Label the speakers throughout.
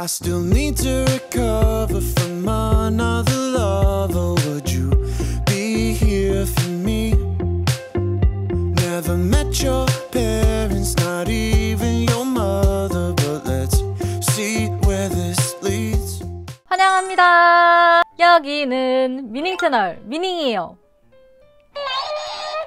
Speaker 1: I still need to recover from another lover. Would you be here for me? Never met your parents, not even your mother, but let's see where this leads. 환영합니다. 여기는 미닝 채널 미닝이에요.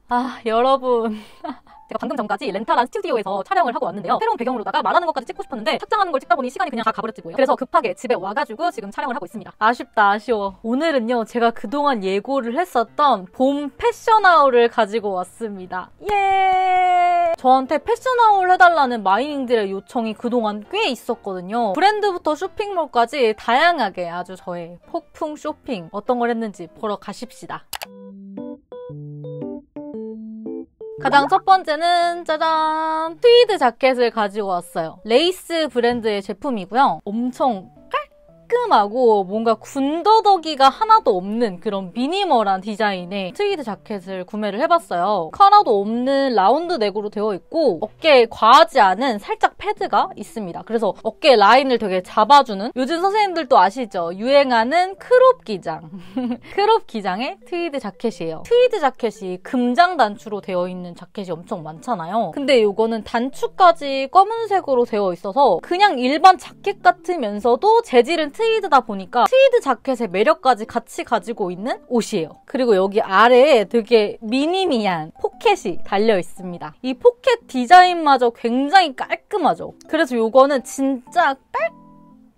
Speaker 1: 아, 여러분. 제가 방금 전까지 렌탈한 스튜디오에서 촬영을 하고 왔는데요. 새로운 배경으로다가 말하는 것까지 찍고 싶었는데 착장하는 걸 찍다 보니 시간이 그냥 다 가버렸지 뭐예요. 그래서 급하게 집에 와가지고 지금 촬영을 하고 있습니다. 아쉽다 아쉬워. 오늘은요 제가 그동안 예고를 했었던 봄 패션하울을 가지고 왔습니다. 예! 저한테 패션하울 해달라는 마이닝들의 요청이 그동안 꽤 있었거든요. 브랜드부터 쇼핑몰까지 다양하게 아주 저의 폭풍 쇼핑 어떤 걸 했는지 보러 가십시다. 가장 첫 번째는 짜잔 트위드 자켓을 가지고 왔어요. 레이스 브랜드의 제품이고요. 엄청 깔끔하고 뭔가 군더더기가 하나도 없는 그런 미니멀한 디자인의 트위드 자켓을 구매를 해봤어요. 카라도 없는 라운드 넥으로 되어 있고 어깨에 과하지 않은 살짝 패드가 있습니다. 그래서 어깨 라인을 되게 잡아주는 요즘 선생님들도 아시죠? 유행하는 크롭 기장. 크롭 기장의 트위드 자켓이에요. 트위드 자켓이 금장 단추로 되어 있는 자켓이 엄청 많잖아요. 근데 이거는 단추까지 검은색으로 되어 있어서 그냥 일반 자켓 같으면서도 재질은 트위드다 보니까 트위드 자켓의 매력까지 같이 가지고 있는 옷이에요. 그리고 여기 아래에 되게 미니미한 포켓이 달려 있습니다. 이 포켓 디자인마저 굉장히 깔끔하죠. 그래서 이거는 진짜 깔끔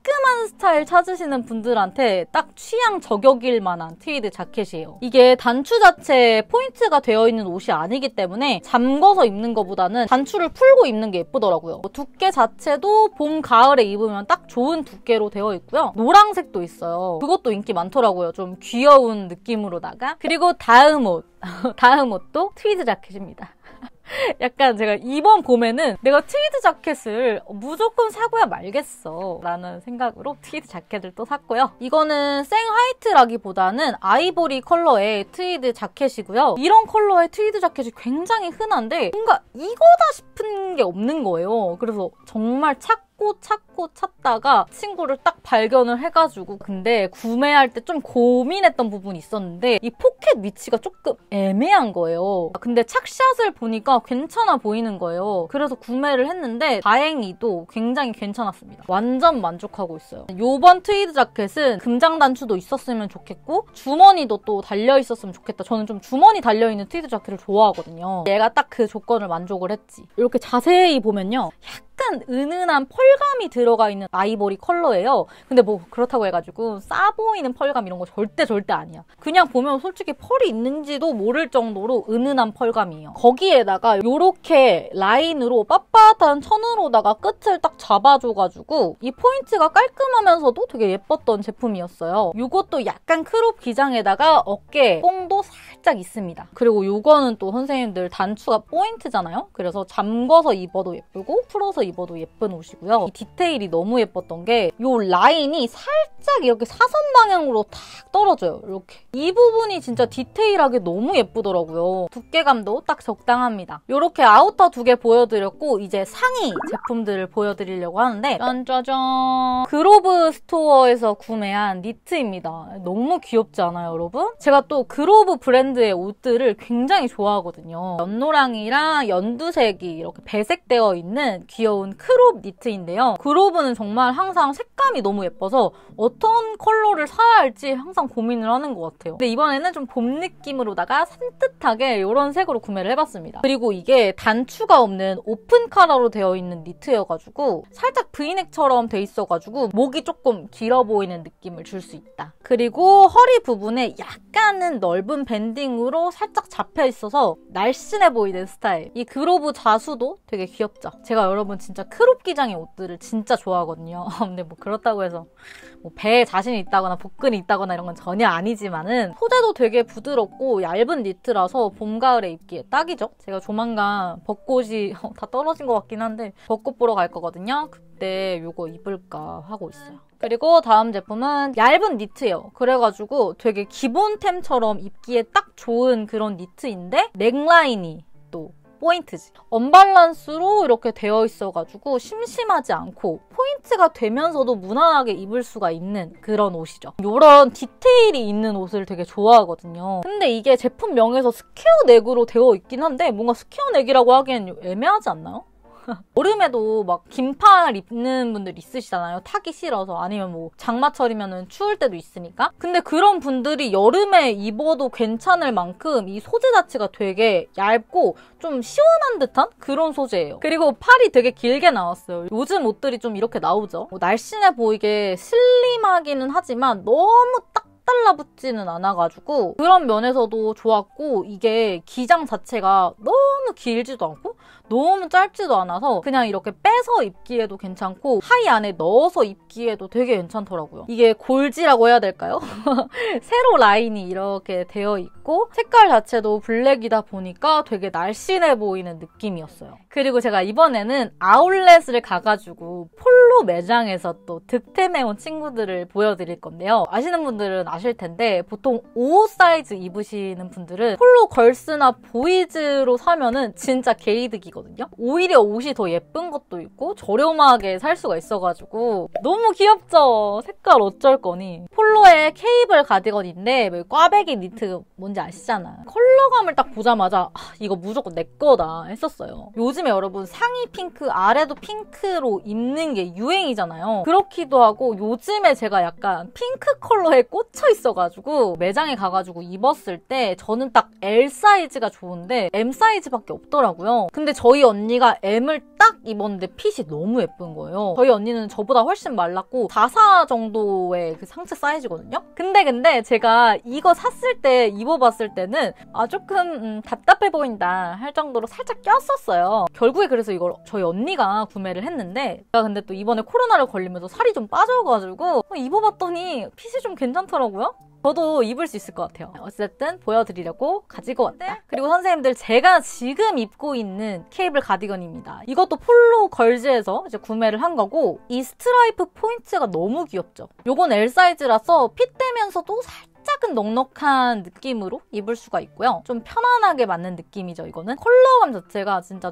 Speaker 1: 깔끔한 스타일 찾으시는 분들한테 딱 취향 저격일 만한 트위드 자켓이에요. 이게 단추 자체에 포인트가 되어 있는 옷이 아니기 때문에 잠궈서 입는 것보다는 단추를 풀고 입는 게 예쁘더라고요. 뭐 두께 자체도 봄, 가을에 입으면 딱 좋은 두께로 되어 있고요. 노란색도 있어요. 그것도 인기 많더라고요. 좀 귀여운 느낌으로다가. 그리고 다음 옷. 다음 옷도 트위드 자켓입니다. 약간 제가 이번 봄에는 내가 트위드 자켓을 무조건 사고야 말겠어 라는 생각으로 트위드 자켓을 또 샀고요. 이거는 생 화이트라기보다는 아이보리 컬러의 트위드 자켓이고요. 이런 컬러의 트위드 자켓이 굉장히 흔한데 뭔가 이거다 싶은 게 없는 거예요. 그래서 정말 착 찾고 찾고 찾다가 친구를 딱 발견을 해가지고 근데 구매할 때 좀 고민했던 부분이 있었는데 이 포켓 위치가 조금 애매한 거예요. 근데 착샷을 보니까 괜찮아 보이는 거예요. 그래서 구매를 했는데 다행히도 굉장히 괜찮았습니다. 완전 만족하고 있어요. 요번 트위드 자켓은 금장 단추도 있었으면 좋겠고 주머니도 또 달려있었으면 좋겠다. 저는 좀 주머니 달려있는 트위드 자켓을 좋아하거든요. 얘가 딱 그 조건을 만족을 했지. 이렇게 자세히 보면요. 약간 은은한 펄 펄감이 들어가 있는 아이보리 컬러예요. 근데 뭐 그렇다고 해가지고 싸 보이는 펄감 이런 거 절대 절대 아니야. 그냥 보면 솔직히 펄이 있는지도 모를 정도로 은은한 펄감이에요. 거기에다가 이렇게 라인으로 빳빳한 천으로다가 끝을 딱 잡아줘가지고 이 포인트가 깔끔하면서도 되게 예뻤던 제품이었어요. 이것도 약간 크롭 기장에다가 어깨 뽕도 살짝 있습니다. 그리고 이거는 또 선생님들 단추가 포인트잖아요. 그래서 잠궈서 입어도 예쁘고 풀어서 입어도 예쁜 옷이고요. 있었어요. 이 디테일이 너무 예뻤던 게 이 라인이 살짝 이렇게 사선 방향으로 탁 떨어져요. 이렇게. 이 부분이 진짜 디테일하게 너무 예쁘더라고요. 두께감도 딱 적당합니다. 이렇게 아우터 두 개 보여드렸고 이제 상의 제품들을 보여드리려고 하는데 짠짜잔 그로브 스토어에서 구매한 니트입니다. 너무 귀엽지 않아요, 여러분? 제가 또 그로브 브랜드의 옷들을 굉장히 좋아하거든요. 연노랑이랑 연두색이 이렇게 배색되어 있는 귀여운 크롭 니트인데 제품인데요. 그로브는 정말 항상 색감이 너무 예뻐서 어떤 컬러를 사야 할지 항상 고민을 하는 것 같아요. 근데 이번에는 좀 봄 느낌으로다가 산뜻하게 이런 색으로 구매를 해봤습니다. 그리고 이게 단추가 없는 오픈 카라로 되어 있는 니트여가지고 살짝 브이넥처럼 돼 있어가지고 목이 조금 길어 보이는 느낌을 줄 수 있다. 그리고 허리 부분에 약간은 넓은 밴딩으로 살짝 잡혀 있어서 날씬해 보이는 스타일. 이 그로브 자수도 되게 귀엽죠? 제가 여러분 진짜 크롭 기장의 옷 것들을 진짜 좋아하거든요. 근데 뭐 그렇다고 해서 뭐 배에 자신이 있다거나 복근이 있다거나 이런 건 전혀 아니지만은 소재도 되게 부드럽고 얇은 니트라서 봄, 가을에 입기에 딱이죠. 제가 조만간 벚꽃이 어, 다 떨어진 것 같긴 한데 벚꽃 보러 갈 거거든요. 그때 이거 입을까 하고 있어요. 그리고 다음 제품은 얇은 니트예요. 그래가지고 되게 기본템처럼 입기에 딱 좋은 그런 니트인데 넥라인이 또 포인트지. 언밸런스로 이렇게 되어 있어가지고 심심하지 않고 포인트가 되면서도 무난하게 입을 수가 있는 그런 옷이죠. 이런 디테일이 있는 옷을 되게 좋아하거든요. 근데 이게 제품명에서 스퀘어 넥으로 되어 있긴 한데 뭔가 스퀘어 넥이라고 하기엔 애매하지 않나요? 여름에도 막 긴팔 입는 분들 있으시잖아요. 타기 싫어서 아니면 뭐 장마철이면 추울 때도 있으니까. 근데 그런 분들이 여름에 입어도 괜찮을 만큼 이 소재 자체가 되게 얇고 좀 시원한 듯한 그런 소재예요. 그리고 팔이 되게 길게 나왔어요. 요즘 옷들이 좀 이렇게 나오죠. 뭐 날씬해 보이게 슬림하기는 하지만 너무 딱 달라붙지는 않아가지고 그런 면에서도 좋았고 이게 기장 자체가 너무 길지도 않고 너무 짧지도 않아서 그냥 이렇게 빼서 입기에도 괜찮고 하이 안에 넣어서 입기에도 되게 괜찮더라고요. 이게 골지라고 해야 될까요? 세로 라인이 이렇게 되어 있고 색깔 자체도 블랙이다 보니까 되게 날씬해 보이는 느낌이었어요. 그리고 제가 이번에는 아울렛을 가가지고 폴로 홀로 매장에서 또 득템해온 친구들을 보여드릴 건데요. 아시는 분들은 아실 텐데 보통 5호 사이즈 입으시는 분들은 홀로 걸스나 보이즈로 사면은 진짜 개이득이거든요. 오히려 옷이 더 예쁜 것도 있고 저렴하게 살 수가 있어가지고 너무 귀엽죠? 색깔 어쩔 거니. 폴로의 케이블 가디건인데 꽈배기 니트 뭔지 아시잖아. 컬러감을 딱 보자마자 아, 이거 무조건 내 거다 했었어요. 요즘에 여러분 상의 핑크, 아래도 핑크로 입는 게 유... 유행이잖아요. 그렇기도 하고 요즘에 제가 약간 핑크 컬러에 꽂혀 있어가지고 매장에 가가지고 입었을 때 저는 딱 L 사이즈가 좋은데 M 사이즈밖에 없더라고요. 근데 저희 언니가 M을 딱 입었는데 핏이 너무 예쁜 거예요. 저희 언니는 저보다 훨씬 말랐고 4사 정도의 그 상체 사이즈거든요. 근데 근데 제가 이거 샀을 때 입어봤을 때는 아 조금 음, 답답해 보인다 할 정도로 살짝 꼈었어요. 결국에 그래서 이걸 저희 언니가 구매를 했는데 제가 근데 또 이번 저번에 코로나를 걸리면서 살이 좀 빠져가지고 입어봤더니 핏이 좀 괜찮더라고요. 저도 입을 수 있을 것 같아요. 어쨌든 보여드리려고 가지고 왔다. 네. 그리고 선생님들 제가 지금 입고 있는 케이블 가디건입니다. 이것도 폴로 걸즈에서 이제 구매를 한 거고 이 스트라이프 포인트가 너무 귀엽죠. 요건 L 사이즈라서 핏 되면서도 살짝 살짝은 넉넉한 느낌으로 입을 수가 있고요. 좀 편안하게 맞는 느낌이죠, 이거는. 컬러감 자체가 진짜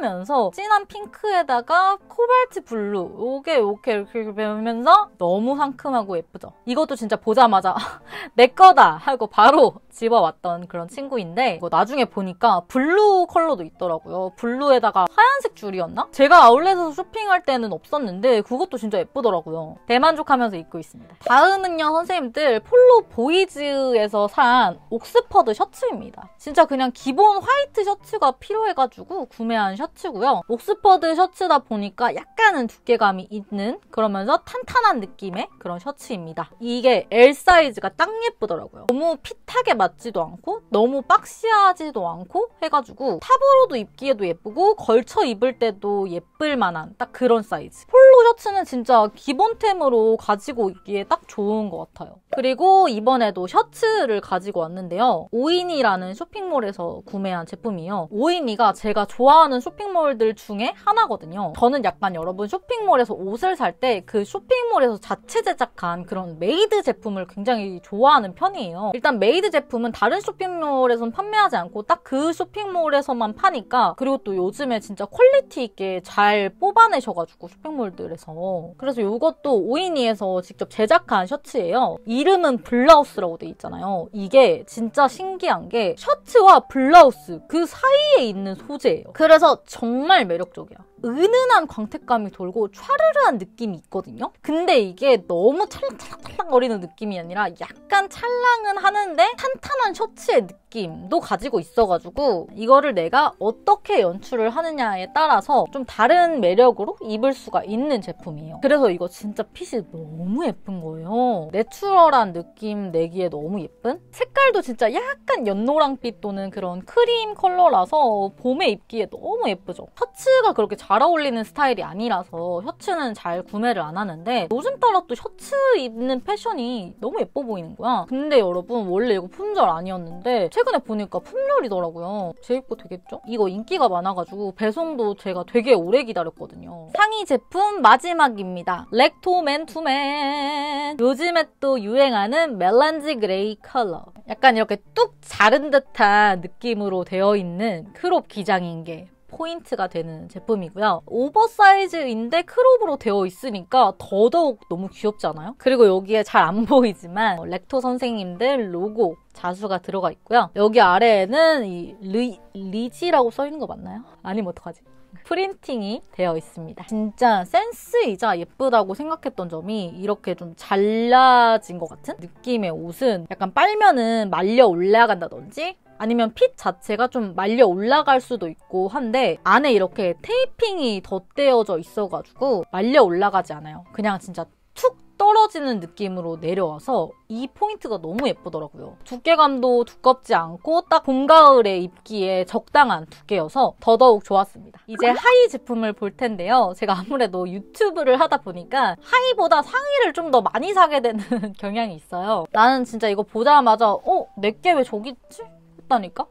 Speaker 1: 쨍하면서 진한 핑크에다가 코발트 블루 이게 이렇게 이렇게 배우면서 너무 상큼하고 예쁘죠. 이것도 진짜 보자마자 내 거다 하고 바로 집어왔던 그런 친구인데 이거 나중에 보니까 블루 컬러도 있더라고요. 블루에다가 하얀색 줄이었나? 제가 아울렛에서 쇼핑할 때는 없었는데 그것도 진짜 예쁘더라고요. 대만족하면서 입고 있습니다. 다음은요, 선생님들 폴로 보이즈에서 산 옥스퍼드 셔츠입니다. 진짜 그냥 기본 화이트 셔츠가 필요해가지고 구매한 셔츠고요. 옥스퍼드 셔츠다 보니까 약간은 두께감이 있는 그러면서 탄탄한 느낌의 그런 셔츠입니다. 이게 L 사이즈가 딱 예쁘더라고요. 너무 핏하게 맞지도 않고 너무 박시하지도 않고 해가지고 탑으로도 입기에도 예쁘고 걸쳐 입을 때도 예쁠 만한 딱 그런 사이즈. 폴로 셔츠는 진짜 기본템으로 가지고 있기에 딱 좋은 것 같아요. 그리고 이번에도 셔츠를 가지고 왔는데요. 오인이라는 쇼핑몰에서 구매한 제품이에요. 오인이가 제가 좋아하는 쇼핑몰들 중에 하나거든요. 저는 약간 여러분 쇼핑몰에서 옷을 살 때 그 쇼핑몰에서 자체 제작한 그런 메이드 제품을 굉장히 좋아하는 편이에요. 일단 메이드 제품은 다른 쇼핑몰에선 판매하지 않고 딱 그 쇼핑몰에서만 파니까 그리고 또 요즘에 진짜 퀄리티 있게 잘 뽑아내셔가지고 쇼핑몰들에서 그래서 이것도 오인이에서 직접 제작한 셔츠예요. 이름은 블 블라우스라고 돼 있잖아요. 이게 진짜 신기한 게 셔츠와 블라우스 그 사이에 있는 소재예요. 그래서 정말 매력적이야. 은은한 광택감이 돌고 촤르르한 느낌이 있거든요. 근데 이게 너무 찰랑찰랑 거리는 느낌이 아니라 약간 찰랑은 하는데 탄탄한 셔츠의 느낌도 가지고 있어가지고 이거를 내가 어떻게 연출을 하느냐에 따라서 좀 다른 매력으로 입을 수가 있는 제품이에요. 그래서 이거 진짜 핏이 너무 예쁜 거예요. 내추럴한 느낌 내기에 너무 예쁜? 색깔도 진짜 약간 연노랑빛 또는 그런 크림 컬러라서 봄에 입기에 너무 예쁘죠. 셔츠가 그렇게 잘잘 어울리는 스타일이 아니라서 셔츠는 잘 구매를 안 하는데 요즘 따라 또 셔츠 입는 패션이 너무 예뻐 보이는 거야. 근데 여러분 원래 이거 품절 아니었는데 최근에 보니까 품절이더라고요. 제입고 되겠죠? 이거 인기가 많아가지고 배송도 제가 되게 오래 기다렸거든요. 상의 제품 마지막입니다. 렉토맨 투맨 요즘에 또 유행하는 멜란지 그레이 컬러 약간 이렇게 뚝 자른 듯한 느낌으로 되어 있는 크롭 기장인 게 포인트가 되는 제품이고요. 오버사이즈인데 크롭으로 되어 있으니까 더더욱 너무 귀엽지 않아요? 그리고 여기에 잘 안 보이지만 렉토 선생님들 로고 자수가 들어가 있고요. 여기 아래에는 이 리, 리지라고 써 있는 거 맞나요? 아니면 어떡하지? 프린팅이 되어 있습니다. 진짜 센스이자 예쁘다고 생각했던 점이 이렇게 좀 잘라진 것 같은 느낌의 옷은 약간 빨면은 말려 올라간다든지 아니면 핏 자체가 좀 말려 올라갈 수도 있고 한데 안에 이렇게 테이핑이 덧대어져 있어가지고 말려 올라가지 않아요. 그냥 진짜 툭 떨어지는 느낌으로 내려와서 이 포인트가 너무 예쁘더라고요. 두께감도 두껍지 않고 딱 봄가을에 입기에 적당한 두께여서 더더욱 좋았습니다. 이제 하이 제품을 볼 텐데요. 제가 아무래도 유튜브를 하다 보니까 하이보다 상의를 좀 더 많이 사게 되는 경향이 있어요. 나는 진짜 이거 보자마자 어? 내 게 왜 저기 있지? 미쳤다니까?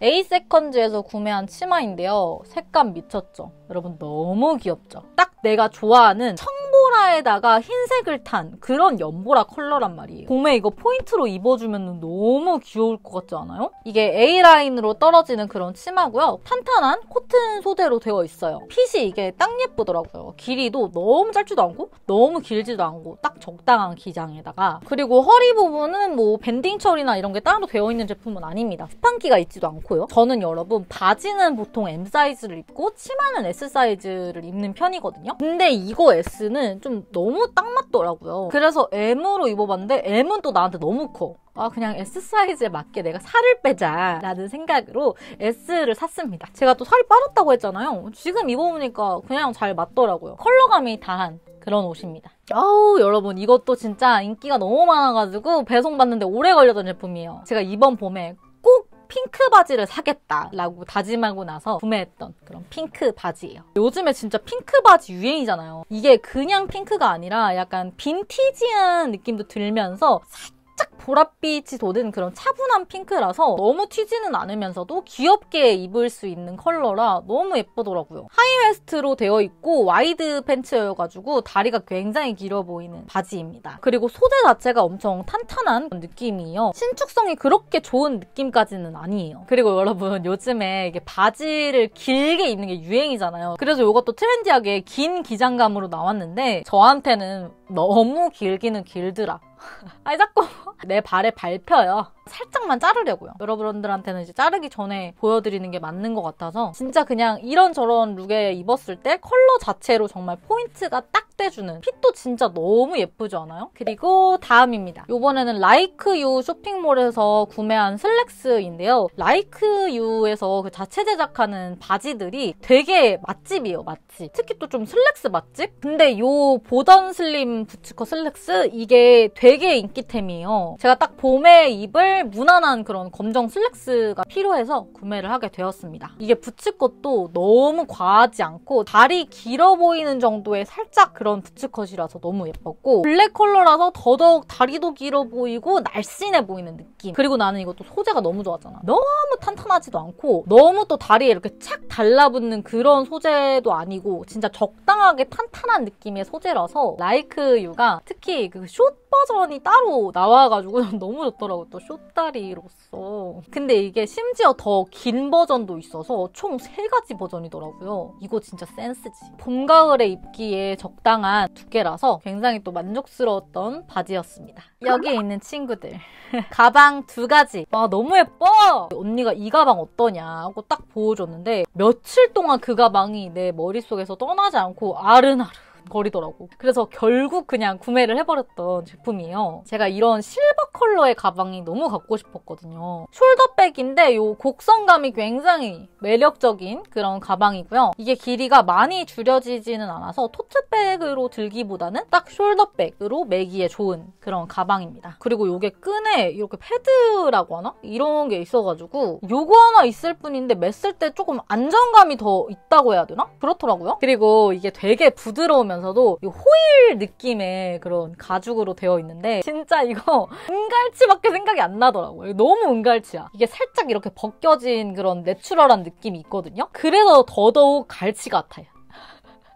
Speaker 1: 에이세컨즈에서 구매한 치마인데요. 색감 미쳤죠? 여러분 너무 귀엽죠? 딱 내가 좋아하는 청보라에다가 흰색을 탄 그런 연보라 컬러란 말이에요. 봄에 이거 포인트로 입어주면 너무 귀여울 것 같지 않아요? 이게 A라인으로 떨어지는 그런 치마고요. 탄탄한 코튼 소재로 되어 있어요. 핏이 이게 딱 예쁘더라고요. 길이도 너무 짧지도 않고 너무 길지도 않고 딱 적당한 기장에다가 그리고 허리 부분은 뭐 밴딩 처리나 이런 게 따로 되어 있는 제품은 아닙니다. 스판기가 있지도 않고요. 저는 여러분 바지는 보통 M 사이즈를 입고 치마는 S 사이즈를 입는 편이거든요. 근데 이거 S는 좀 너무 딱 맞더라고요. 그래서 M으로 입어봤는데 M은 또 나한테 너무 커. 아 그냥 S 사이즈에 맞게 내가 살을 빼자 라는 생각으로 S를 샀습니다. 제가 또 살이 빠졌다고 했잖아요. 지금 입어보니까 그냥 잘 맞더라고요. 컬러감이 다한 그런 옷입니다. 아우 여러분 이것도 진짜 인기가 너무 많아가지고 배송받는데 오래 걸렸던 제품이에요. 제가 이번 봄에 꼭 핑크 바지를 사겠다라고 다짐하고 나서 구매했던 그런 핑크 바지예요. 요즘에 진짜 핑크 바지 유행이잖아요. 이게 그냥 핑크가 아니라 약간 빈티지한 느낌도 들면서 살 살짝 보랏빛이 도는 그런 차분한 핑크라서 너무 튀지는 않으면서도 귀엽게 입을 수 있는 컬러라 너무 예쁘더라고요. 하이웨스트로 되어 있고 와이드 팬츠여가지고 다리가 굉장히 길어 보이는 바지입니다. 그리고 소재 자체가 엄청 탄탄한 느낌이에요. 신축성이 그렇게 좋은 느낌까지는 아니에요. 그리고 여러분 요즘에 이게 바지를 길게 입는 게 유행이잖아요. 그래서 이것도 트렌디하게 긴 기장감으로 나왔는데 저한테는 너무 길기는 길더라. 아니 자꾸 내 발에 밟혀요. 살짝만 자르려고요. 여러분들한테는 이제 자르기 전에 보여드리는 게 맞는 것 같아서 진짜 그냥 이런저런 룩에 입었을 때 컬러 자체로 정말 포인트가 딱 떼주는 핏도 진짜 너무 예쁘지 않아요? 그리고 다음입니다. 이번에는 라이크유 쇼핑몰에서 구매한 슬랙스인데요. 라이크유에서 그 자체 제작하는 바지들이 되게 맛집이에요, 맛집. 특히 또 좀 슬랙스 맛집? 근데 이 보던 슬림 부츠컷 슬랙스 이게 되게 되게 인기템이에요. 제가 딱 봄에 입을 무난한 그런 검정 슬랙스가 필요해서 구매를 하게 되었습니다. 이게 부츠컷도 너무 과하지 않고 다리 길어 보이는 정도의 살짝 그런 부츠컷이라서 너무 예뻤고 블랙 컬러라서 더더욱 다리도 길어 보이고 날씬해 보이는 느낌. 그리고 나는 이것도 소재가 너무 좋았잖아. 너무 탄탄하지도 않고 너무 또 다리에 이렇게 착 달라붙는 그런 소재도 아니고 진짜 적당하게 탄탄한 느낌의 소재라서 라이크유가 특히 그숏 버전 컬렉이 따로 나와가지고 너무 좋더라고요. 또 쇼다리로서. 근데 이게 심지어 더 긴 버전도 있어서 총 세가지 버전이더라고요. 이거 진짜 센스지. 봄, 가을에 입기에 적당한 두께라서 굉장히 또 만족스러웠던 바지였습니다. 여기에 있는 친구들. 가방 두 가지. 와, 너무 예뻐! 언니가 이 가방 어떠냐 하고 딱 보여줬는데 며칠 동안 그 가방이 내 머릿속에서 떠나지 않고 아른아른 거리더라고. 그래서 결국 그냥 구매를 해버렸던 제품이에요. 제가 이런 실버 컬러의 가방이 너무 갖고 싶었거든요. 숄더백인데 이 곡선감이 굉장히 매력적인 그런 가방이고요. 이게 길이가 많이 줄여지지는 않아서 토트백으로 들기보다는 딱 숄더백으로 매기에 좋은 그런 가방입니다. 그리고 이게 끈에 이렇게 패드라고 하나? 이런 게 있어가지고 요거 하나 있을 뿐인데 맸을 때 조금 안정감이 더 있다고 해야 되나? 그렇더라고요. 그리고 이게 되게 부드러우면 부면서도이 호일 느낌의 그런 가죽으로 되어 있는데 진짜 이거 은갈치밖에 생각이 안 나더라고요. 너무 은갈치야. 이게 살짝 이렇게 벗겨진 그런 내추럴한 느낌이 있거든요. 그래서 더더욱 갈치 같아요.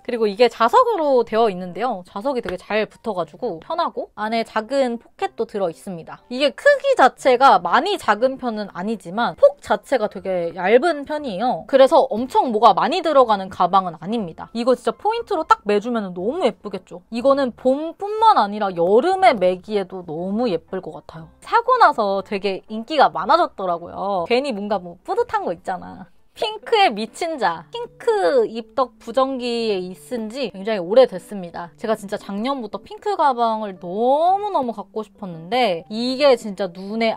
Speaker 1: 그리고 이게 자석으로 되어 있는데요. 자석이 되게 잘 붙어가지고 편하고 안에 작은 포켓도 들어 있습니다. 이게 크기 자체가 많이 작은 편은 아니지만 폭 자체가 되게 얇은 편이에요. 그래서 엄청 뭐가 많이 들어가는 가방은 아닙니다. 이거 진짜 포인트로 딱 매주면 너무 예쁘겠죠. 이거는 봄뿐만 아니라 여름에 매기에도 너무 예쁠 것 같아요. 사고 나서 되게 인기가 많아졌더라고요. 괜히 뭔가 뭐 뿌듯한 거 있잖아. 핑크에 미친 자 핑크 입덕 부정기에 있은 지 굉장히 오래됐습니다 제가 진짜 작년부터 핑크 가방을 너무너무 갖고 싶었는데 이게 진짜 눈에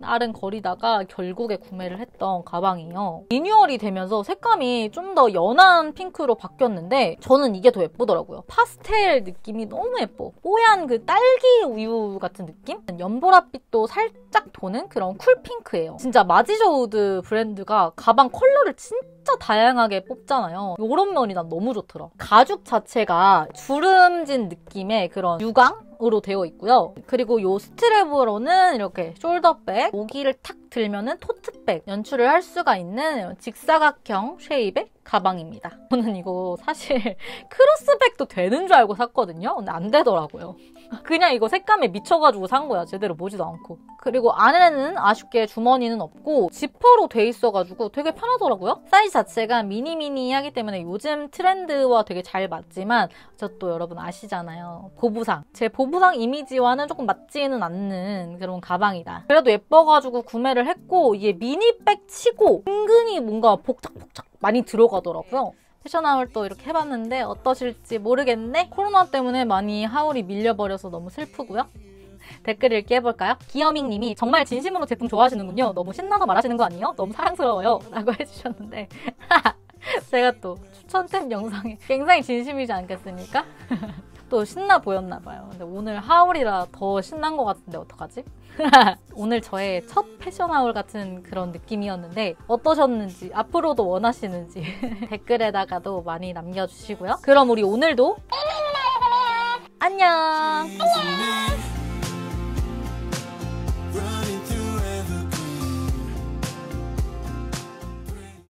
Speaker 1: 아른아른 거리다가 결국에 구매를 했던 가방이에요 리뉴얼이 되면서 색감이 좀 더 연한 핑크로 바뀌었는데 저는 이게 더 예쁘더라고요 파스텔 느낌이 너무 예뻐 뽀얀 그 딸기 우유 같은 느낌? 연보랏빛도 살짝 도는 그런 쿨핑크예요 진짜 마지저우드 브랜드가 가방 컬러 컬러를 진짜 다양하게 뽑잖아요. 이런 면이 난 너무 좋더라. 가죽 자체가 주름진 느낌의 그런 유광? 으로 되어 있고요. 그리고 이 스트랩으로는 이렇게 숄더백, 모기를 탁 들면은 토트백 연출을 할 수가 있는 직사각형 쉐입의 가방입니다. 저는 이거 사실 크로스백도 되는 줄 알고 샀거든요. 근데 안 되더라고요. 그냥 이거 색감에 미쳐가지고 산 거야. 제대로 보지도 않고. 그리고 안에는 아쉽게 주머니는 없고 지퍼로 돼 있어가지고 되게 편하더라고요. 사이즈 자체가 미니미니하기 때문에 요즘 트렌드와 되게 잘 맞지만 저 또 여러분 아시잖아요. 보부상. 제 보부상 이미지와는 조금 맞지는 않는 그런 가방이다. 그래도 예뻐가지고 구매를 했고 이게 미니백 치고 은근히 뭔가 복작복작 많이 들어가더라고요. 패션하울 또 이렇게 해봤는데 어떠실지 모르겠네? 코로나 때문에 많이 하울이 밀려버려서 너무 슬프고요. 댓글 읽기 해볼까요? 기어밍 님이 정말 진심으로 제품 좋아하시는군요. 너무 신나서 말하시는 거 아니에요? 너무 사랑스러워요. 라고 해주셨는데 제가 또 추천템 영상에 굉장히 진심이지 않겠습니까? 또 신나 보였나 봐요. 근데 오늘 하울이라 더 신난 것 같은데 어떡하지? 오늘 저의 첫 패션 하울 같은 그런 느낌이었는데 어떠셨는지 앞으로도 원하시는지 댓글에다가도 많이 남겨주시고요. 그럼 우리 오늘도 안녕. 안녕.